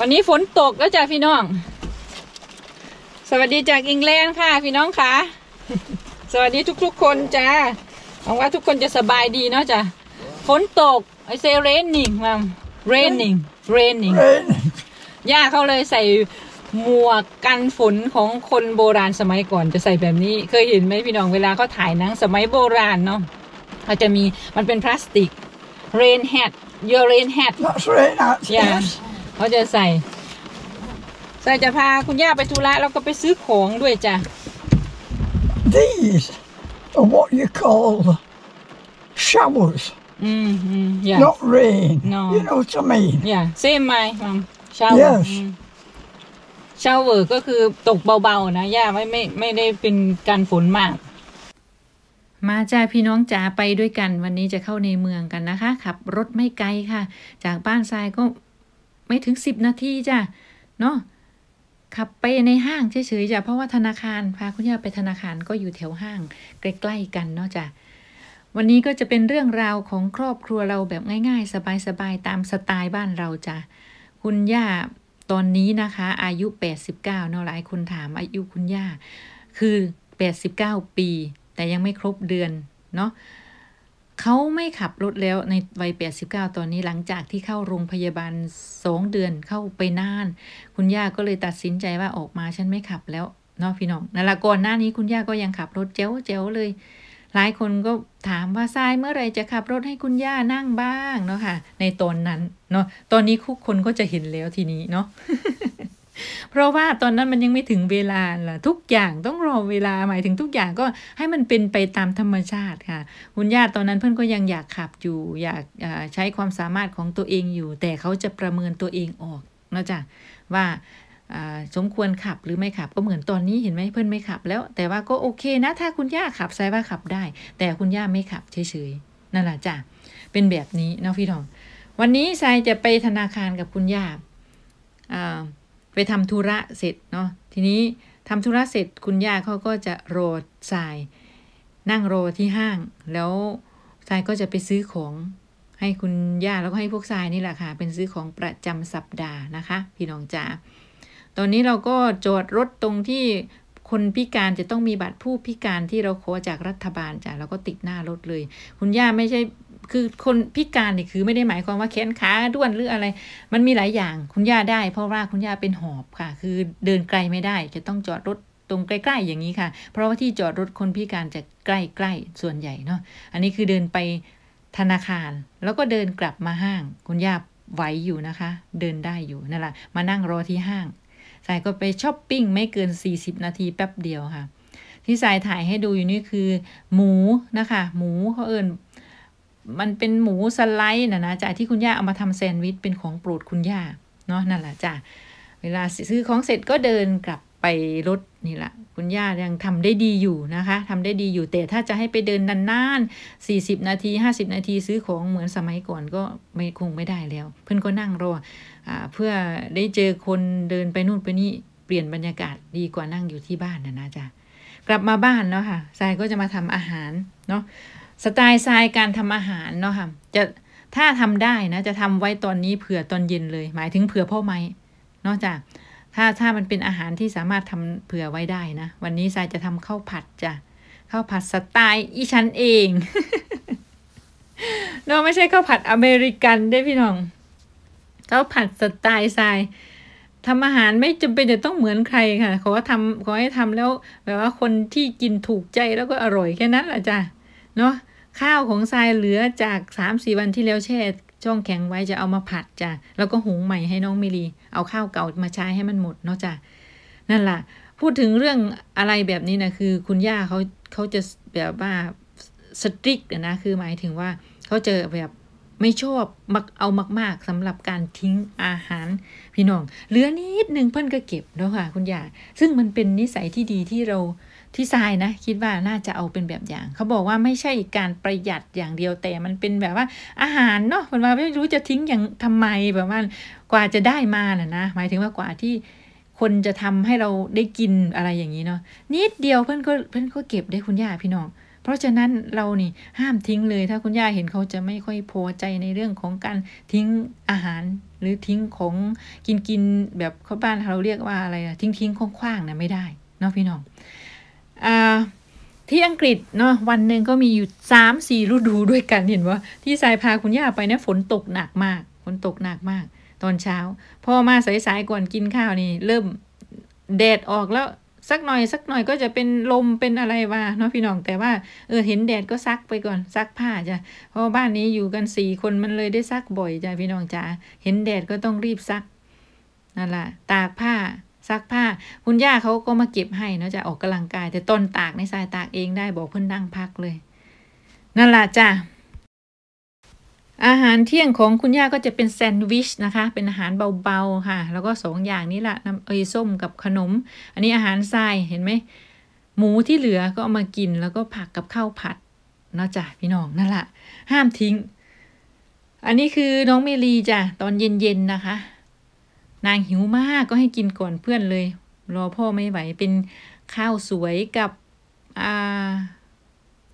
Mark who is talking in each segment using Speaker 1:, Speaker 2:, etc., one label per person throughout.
Speaker 1: วันนี้ฝนตกแล้วจ้ะพี่น้อง สวัสดีจากอิงแลนด์ค่ะพี่น้องค่ะ สวัสดีทุกๆคนจ้าหวังว่าทุกคนจะสบายดีเนาะจ้ะ ฝนตกไอเซเรนนิ่งมัมเรนนิ่งเรนนิ่งย่าเขาเลยใส่หมวกกันฝนของคนโบราณสมัยก่อนจะใส่แบบนี้ เคยเห็นไหมพี่น้องเวลาเขาถ่ายหนังสมัยโบราณเนาะเขาจะมีมันเป็นพลาสติกเรนแฮท your rain hat That's right. That's อย่ yes. เขาจะใส่ ใส่จะพาคุณย่าไปธุระแล้วก็ไปซื้อของด้วยจ้ะ These are what you call showers, Mm -hmm. Yeah. not rain. No. You know what I mean? อย่าเซมไ m มัม w e r Yes ชาวเวอก็คือตกเบาๆนะ ย่าไม่ไม่ไม่ได้เป็นการฝนมากมาจ้าพี่น้องจ๋าไปด้วยกัน วันนี้จะเข้าในเมืองกันนะคะขับรถไม่ไกลค่ะ จากบ้านทรายก็ไม่ถึงสิบนาทีจ้ะเนาะขับไปในห้างเฉยๆจ้ะเพราะว่าธนาคารพาคุณย่าไปธนาคารก็อยู่แถวห้างใกล้ๆกัน เนาะจ้ะวันนี้ก็จะเป็นเรื่องราวของครอบครัวเราแบบง่ายๆ สบายๆตามสไตล์บ้านเราจ้ะคุณย่าตอนนี้นะคะ อายุ 89เนาะหลายคนถาม อายุคุณย่าคือ89ปีแต่ยังไม่ครบเดือนเนาะเขาไม่ขับรถแล้วในวัย 89 ตอนนี้หลังจากที่เข้าโรงพยาบาล2เดือนเข้าไปนาน คุณย่าก็เลยตัดสินใจว่าออกมาฉันไม่ขับแล้วเนาะพี่น้องนั่นละก่อนหน้านี้คุณย่าก็ยังขับรถเจ๋วเจ๋วเลย หลายคนก็ถามว่าทรายเมื่อไรจะขับรถให้คุณย่านั่งบ้างเนาะค่ะ ในตอนนั้น เนาะตอนนี้คุกคนก็จะเห็นแล้วทีนี้เนาะเพราะว่าตอนนั้นมันยังไม่ถึงเวลาล่ะทุกอย่างต้องรอเวลาหมายถึงทุกอย่างก็ให้มันเป็นไปตามธรรมชาติค่ะ คุณย่าตอนนั้นเพื่อนก็ยังอยากขับอยู่อยากใช้ความสามารถของตัวเองอยู่ แต่เขาจะประเมินตัวเองออกนะจ๊ะว่าสมควรขับหรือไม่ขับ ก็เหมือนตอนนี้เห็นไหมเพื่อนไม่ขับ แล้ว แต่ว่าก็โอเคนะ ถ้าคุณย่าขับไซว่าขับได้ แต่คุณย่าไม่ขับเฉยๆนั่นแหละจ้ะเป็นแบบนี้นะพี่ทอง วันนี้ไซจะไปธนาคารกับคุณย่าอ่าไปทำธุระเสร็จเนาะทีนี้ทำธุระเสร็จคุณย่าเขาก็จะรอทรายนั่งรอที่ห้าง แล้วทรายก็จะไปซื้อของให้คุณย่าแล้วก็ให้พวกทรายนี่แหละค่ะ เป็นซื้อของประจำสัปดาห์นะคะพี่น้องจ๋าตอนนี้เราก็จอดรถตรงที่คนพิการจะต้องมีบัตรผู้พิการที่เราขอจากรัฐบาลจ้ะแล้วก็ติดหน้ารถเลย คุณย่าไม่ใช่คือคนพิการเนี่ยคือไม่ได้หมายความว่าแขนขาด้วนหรืออะไร มันมีหลายอย่างคุณย่าได้เพราะว่าคุณย่าเป็นหอบค่ะ คือเดินไกลไม่ได้จะต้องจอดรถตรงใกล้ ๆ อย่างนี้ค่ะ เพราะว่าที่จอดรถคนพิการจะใกล้ๆส่วนใหญ่เนาะอันนี้คือเดินไปธนาคาร แล้วก็เดินกลับมาห้าง คุณย่าไหวอยู่นะคะ เดินได้อยู่นั่นแหละมานั่งรอที่ห้าง สายก็ไปช้อปปิ้ง ไม่เกิน 40 นาทีแป๊บเดียวค่ะ ที่สายถ่ายให้ดูอยู่นี่คือ หมูนะคะ หมูเขาเอิญมันเป็นหมูสไลด์นะนะจ้ะที่คุณย่าเอามาทำแซนด์วิชเป็นของโปรดคุณย่าเนาะนั่นแหละจ้ะเวลาซื้อของเสร็จก็เดินกลับไปรถนี่แหละ คุณย่ายังทำได้ดีอยู่นะคะ ทำได้ดีอยู่ แต่ถ้าจะให้ไปเดินนาน ๆ 40นาที50นาทีซื้อของเหมือนสมัยก่อนก็ไม่คงไม่ได้แล้ว เพื่อนก็นั่งรออเพื่อได้เจอคนเดินไปนู่นไปนี่เปลี่ยนบรรยากาศดีกว่านั่งอยู่ที่บ้านนะนะจ๊ะกลับมาบ้านเนาะค่ะทรายก็จะมาทำอาหารเนาะสไตล์ทรายการทำอาหารเนาะค่ะ จะถ้าทำได้นะจะทำไว้ตอนนี้เผื่อตอนเย็นเลย หมายถึงเผื่อพ่อไม้นอกจากถ้าถ้ามันเป็นอาหารที่สามารถทำเผื่อไว้ได้นะวันนี้ทรายจะทำข้าวผัดจ้ะข้าวผัดสไตล์อีชั้นเองเนาะไม่ใช่ข้าวผัดอเมริกันได้พี่น้องข้าวผัดสไตล์ทรายทำอาหารไม่จำเป็นจะต้องเหมือนใครค่ะขอทำขอให้ทำแล้วแบบว่าคนที่กินถูกใจแล้วก็อร่อยแค่นั้นแหละจ้ะเนาะข้าวของทราย เหลือจากสามสี่วันที่แล้ว แช่ช่องแข็งไว้จะเอามาผัดจ้ะแล้วก็หุงใหม่ให้น้องมิลี เอาข้าวเก่ามา ใช้ให้มันหมดเนาะจ้ะนั่น ล่ะ พูดถึงเรื่องอะไรแบบนี้นะคือ คุณย่าเขาเขาจะแบบว่าสตริกนะ คือหมายถึงว่าเขาเจอแบบไม่ชอบมักเอามาก ๆสำหรับการทิ้งอาหาร พี่น้อง เหลือ นิดหนึ่งเพิ่นก็เก็บแล้วค่ะคุณย่า ซึ่งมันเป็นนิสัยที่ดีที่เราที่ทรายนะคิดว่าน่าจะเอาเป็นแบบอย่าง เขาบอกว่าไม่ใช่การประหยัดอย่างเดียวแต่มันเป็นแบบว่า อาหารเนาะมันว่าไม่รู้จะทิ้งอย่างทำไมแบบว่ากว่าจะได้มาน่ะนะหมายถึงว่ากว่าที่คนจะทำให้เราได้กินอะไรอย่างนี้เนาะนิดเดียวเพื่อนก็เพื่อนก็เก็บได้คุณย่าพี่น้องเพราะฉะนั้นเรานี่ห้ามทิ้งเลย ถ้าคุณย่าเห็นเขาจะไม่ค่อยพอใจในเรื่องของการทิ้งอาหาร หรือทิ้งของกินกินแบบเขาบ้านเราเรียกว่าอะไรอะทิ้งทิ้งคว้างๆนะไม่ได้เนาะพี่น้องที่อังกฤษเนาะวันหนึ่งก็มีอยู่สามสี่ฤดูด้วยกันเห็นว่าที่สายพาคุณย่าไปเนี่ยฝนตกหนักมาก ฝนตกหนักมาก ตอนเช้า พอมาสายๆก่อนกินข้าวนี่เริ่มแดดออกแล้วสักหน่อยสักหน่อยก็จะเป็นลมเป็นอะไรวะเนาะพี่น้อง แต่ว่าเออเห็นแดดก็ซักไปก่อนซักผ้าจ้ะเพราะบ้านนี้อยู่กันสี่คนมันเลยได้ซักบ่อยจ้ะพี่น้องจ๋าเห็นแดดก็ต้องรีบซักนั่นแหละตากผ้าซักผ้าคุณย่าเขาก็มาเก็บให้เนาะจะออกกำลังกาย แต่ต้นตากในสายตากเองได้บอกเพื่อนนั่งพักเลย นั่นละจ้ะอาหารเที่ยงของคุณย่าก็จะเป็นแซนด์วิชนะคะ เป็นอาหารเบาๆค่ะ แล้วก็สองอย่างนี้ละน้ำเอยส้มกับขนม อันนี้อาหารทรายเห็นไหมหมูที่เหลือก็เอามากินแล้วก็ผักกับข้าวผัดนาะจ้ะพี่น้องนั่นละห้ามทิ้ง อันนี้คือน้องเมลีจ้ะตอนเย็นๆนะคะนางหิวมากก็ให้กินก่อนเพื่อนเลย รอพ่อไม่ไหวเป็นข้าวสวยกับ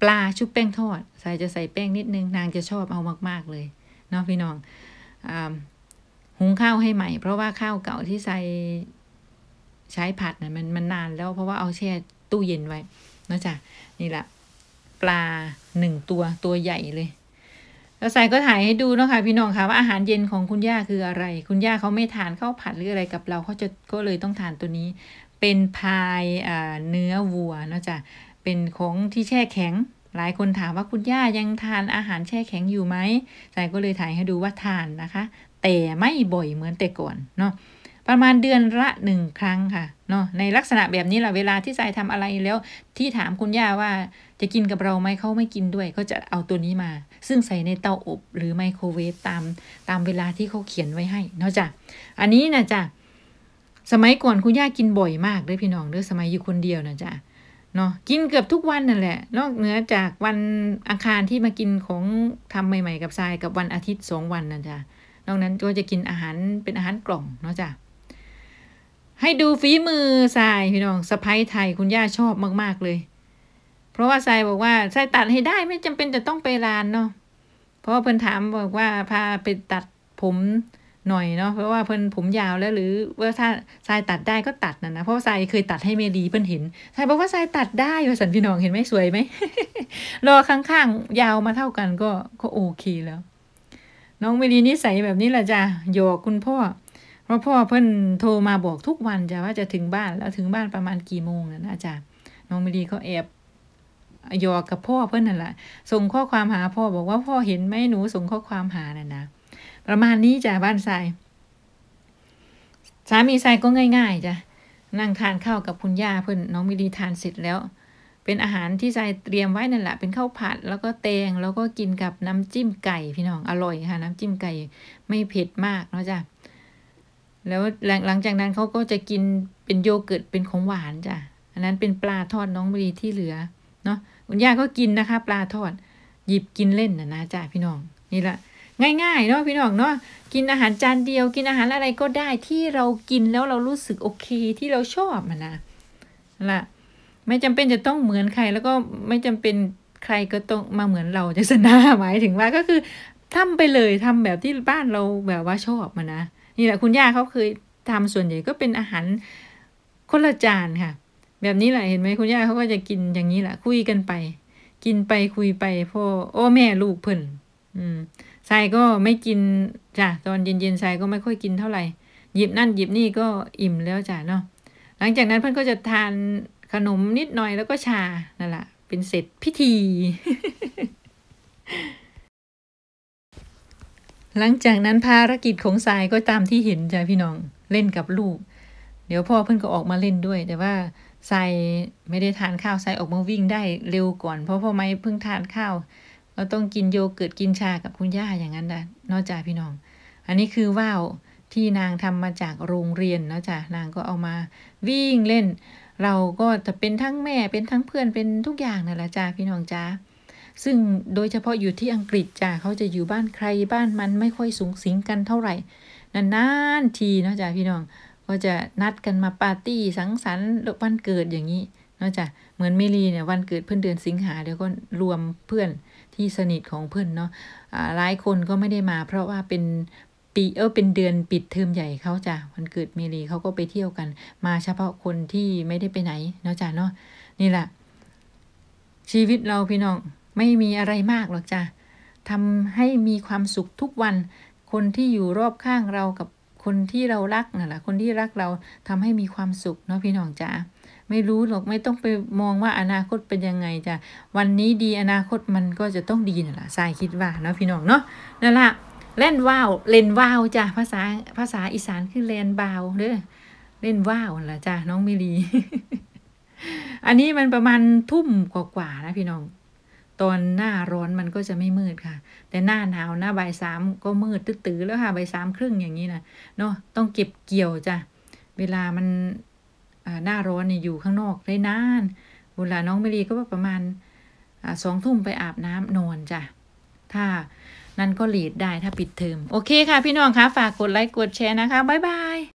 Speaker 1: ปลาชุบแป้งทอด ใส่จะใส่แป้งนิดนึง นางจะชอบเอามากๆเลย เนาะพี่น้องอหุงข้าวให้ใหม่ เพราะว่าข้าวเก่าที่ใส่ใช้ผัดนะ่ะมันมันนานแล้วเพราะว่าเอาแช่ตู้เย็นไว้นะจ๊ะนี่แหละ ปลาหนึ่งตัวตัวใหญ่เลยแล้วสายก็ถ่ายให้ดูเนาะค่ะพี่น้องค่ะว่าอาหารเย็นของคุณย่าคืออะไร คุณย่าเขาไม่ทานข้าวผัดหรืออะไรกับเราเขาจะก็เลยต้องทานตัวนี้ เป็นพายเนื้อวัวเนาะจ้ะเป็นของที่แช่แข็ง หลายคนถามว่าคุณย่ายังทานอาหารแช่แข็งอยู่ไหมสายก็เลยถ่ายให้ดูว่าทานนะคะ แต่ไม่บ่อยเหมือนแต่ก่อนเนาะประมาณเดือนละหนึ่งครั้งค่ะเนาะในลักษณะแบบนี้แหละเวลาที่ทรายทำอะไรแล้ว ที่ถามคุณย่าว่าจะกินกับเราไหมเขาไม่กินด้วยก็จะเอาตัวนี้มา ซึ่งใส่ในเตาอบหรือไมโครเวฟตาม ตามเวลาที่เขาเขียนไว้ให้ เนาะจ้ะอันนี้นะจ้ะสมัยก่อนคุณย่ากินบ่อยมากเลยพี่น้องเด้อสมัยอยู่คนเดียวนะจ้ะเนาะกินเกือบทุกวันนั่นแหละนอกเหนือจากวันอังคารที่มากินของทำใหม่ ๆ กับทรายกับวันอาทิตย์สองวันนะจ๊ะนอกนั้นก็จะกินอาหารเป็นอาหารกล่อง เนาะจ้ะให้ดูฝีมือทรายพี่น้องสะพ้ายไทยคุณย่าชอบมาก ๆ เลย เพราะว่าทรายบอกว่าทรายตัดให้ได้ไม่จำเป็นจะต้องไปร้านเนาะเพราะว่าเพิ่นถามบอกว่าพาไปตัดผมหน่อยเนาะเพราะว่าเพิ่นผมยาวแล้ว หรือว่าถ้าทรายตัดได้ก็ตัดนะนะเพราะทรายเคยตัดให้เมลีเพิ่นเห็นทรายบอกว่าทรายตัดได้ว่าสันพี่น้องเห็นไหมสวยไหมรอข้างๆยาวมาเท่ากันก็ก็โอเคแล้ว น้องเมลีนิสัยแบบนี้แหละจ้ะโยกคุณพ่อราะพ่อเพิ่นโทรมาบอกทุกวันจ้ะว่าจะถึงบ้าน แล้วถึงบ้านประมาณกี่โมงนะอาจารย์น้องมิลีก็แอบยอกับพ่อเพื่อนนั่นแหละส่งข้อความหาพ่อบอกว่าพ่อเห็นไหมหนูส่งข้อความหาน่ะนะประมาณนี้จ้ะบ้านทรายสามีทรายก็ง่าย ๆจ้ะนั่งทานข้าวกับคุณย่าเพื่อนน้องมิลีทานเสร็จแล้ว เป็นอาหารที่ทรายเตรียมไว้นั่นแหละ เป็นข้าวผัด แล้วก็เตงแล้วก็กินกับน้ำจิ้มไก่พี่น้องอร่อยค่ะน้ำจิ้มไก่ไม่เผ็ดมากเนาะจ้ะแล้วหลังจากนั้นเขาก็จะกินเป็นโยเกิร์ตเป็นของหวานจ้ะอันนั้นเป็นปลาทอดน้องบรีที่เหลือ เนาะคุณย่าก็กินนะคะ ปลาทอดหยิบกินเล่นนะนะจ้ะพี่น้อง นี่ละ ง่าย ๆเนาะพี่น้องเนาะกินอาหารจานเดียว กินอาหารอะไรก็ได้ที่เรากินแล้วเรารู้สึกโอเคที่เราชอบนะละไม่จำเป็นจะต้องเหมือนใครแล้วก็ไม่จำเป็นใครก็ต้องมาเหมือนเราจะสนาหมายถึงว่าก็คือ ทำไปเลยทำแบบที่บ้านเราแบบว่าชอบมานะนี่แหละคุณย่าเขาเคยทำส่วนใหญ่ ก็เป็นอาหารคนละจานค่ะ แบบนี้แหละเห็นไหมคุณย่าเขาก็จะกินอย่างนี้แหละคุยกันไป กินไปคุยไป พ่อ โอ้แม่ลูกเพิ่น อืมชายก็ไม่กินจ้ะตอนเย็นๆชายก็ไม่ค่อยกินเท่าไหร่หยิบนั่นหยิบนี่ก็อิ่มแล้วจ้ะเนาะหลังจากนั้นเพื่อนก็จะทานขนมนิดหน่อยแล้วก็ชานั่นแหละ เป็นเสร็จพิธีหลังจากนั้นภารกิจของสายก็ตามที่เห็นจ้ะพี่น้องเล่นกับลูก เดี๋ยวพ่อเพื่อนก็ออกมาเล่นด้วย แต่ว่าสายไม่ได้ทานข้าวสายออกมาวิ่งได้เร็วก่อนเพราะพ่อไม่เพิ่งทานข้าวเราต้องกินโยเกิร์ตกินชากับคุณย่าอย่างนั้นนะนอกจากพี่น้อง อันนี้คือว่าวที่นางทำมาจากโรงเรียนนะจ้ะนางก็เอามาวิ่งเล่น เราก็จะเป็นทั้งแม่เป็นทั้งเพื่อนเป็นทุกอย่างนั่นแหละจ้าพี่น้องจ้าซึ่งโดยเฉพาะอยู่ที่อังกฤษจ้ะเขาจะอยู่บ้านใครบ้านมันไม่ค่อยสูงสิงกันเท่าไหร่นานๆทีเนาะจ้ะพี่น้องก็จะนัดกันมาปาร์ตี้สังสรรค์วันเกิดอย่างนี้ เนาะจ้ะเหมือนเมลีเนี่ยวันเกิดเพื่อนเดือนสิงหาเดี๋ยวก็รวมเพื่อนที่สนิทของเพื่อนเนาะหลายคนก็ไม่ได้มา เพราะว่าเป็นปีเออเป็นเดือนปิดเทอมใหญ่เขาจ้ะวันเกิดเมลีเขาก็ไปเที่ยวกัน มาเฉพาะคนที่ไม่ได้ไปไหน เนาะจ้ะเนาะนี่แหละชีวิตเราพี่น้องไม่มีอะไรมากหรอกจ้ะทำให้มีความสุขทุกวัน คนที่อยู่รอบข้างเรากับคนที่เรารักน่ะละคนที่รักเราทำให้มีความสุข เนาะพี่น้องจ๋าไม่รู้หรอกไม่ต้องไปมองว่าอนาคตเป็นยังไงจ้ะ วันนี้ดีอนาคตมันก็จะต้องดีน่ะละทรายคิดว่า เนาะพี่น้องเนาะ นั่นละเล่นว่าวเล่นว่าวจ้ะภาษาภาษาอีสานคือเล่นบาวเด้อเล่นว่าวล่ะจ้ะน้องมิลี อันนี้มันประมาณทุ่มกว่าๆนะพี่น้องตอนหน้าร้อนมันก็จะไม่มืดค่ะ แต่หน้าหนาวหน้าบ่ายสามก็มืดตื้อแล้วค่ะบ่ายสามครึ่งอย่างนี้นะเนาะต้องเก็บเกี่ยวจ้ะเวลามันหน้าร้อนเนี่ยอยู่ข้างนอกได้นานเวลาน้องเมลีก็ประมาณสองทุ่มไปอาบน้ำนอนจ้ะถ้านั่นก็หลีดได้ถ้าปิดเทอมโอเคค่ะพี่น้องคะฝากกดไลค์กดแชร์นะคะบ๊ายบาย